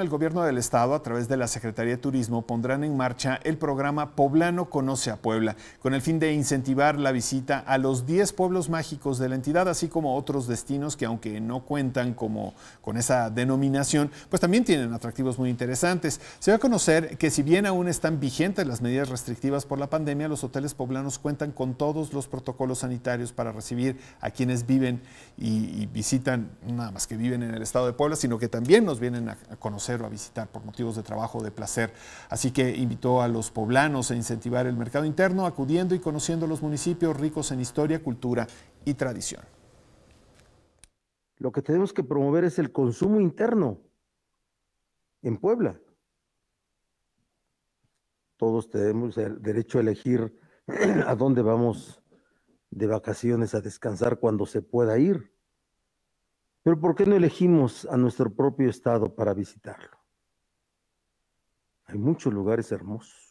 El gobierno del estado, a través de la Secretaría de Turismo, pondrán en marcha el programa Poblano Conoce a Puebla, con el fin de incentivar la visita a los 10 pueblos mágicos de la entidad, así como otros destinos que, aunque no cuentan como con esa denominación, pues también tienen atractivos muy interesantes. Se va a conocer que si bien aún están vigentes las medidas restrictivas por la pandemia, los hoteles poblanos cuentan con todos los protocolos sanitarios para recibir a quienes viven y, visitan, nada más que viven en el estado de Puebla, sino que también nos vienen a conocer o a visitar por motivos de trabajo o de placer. Así que invitó a los poblanos a incentivar el mercado interno acudiendo y conociendo los municipios ricos en historia, cultura y tradición. Lo que tenemos que promover es el consumo interno en Puebla. Todos tenemos el derecho a elegir a dónde vamos de vacaciones a descansar cuando se pueda ir. Pero ¿por qué no elegimos a nuestro propio estado para visitarlo? Hay muchos lugares hermosos.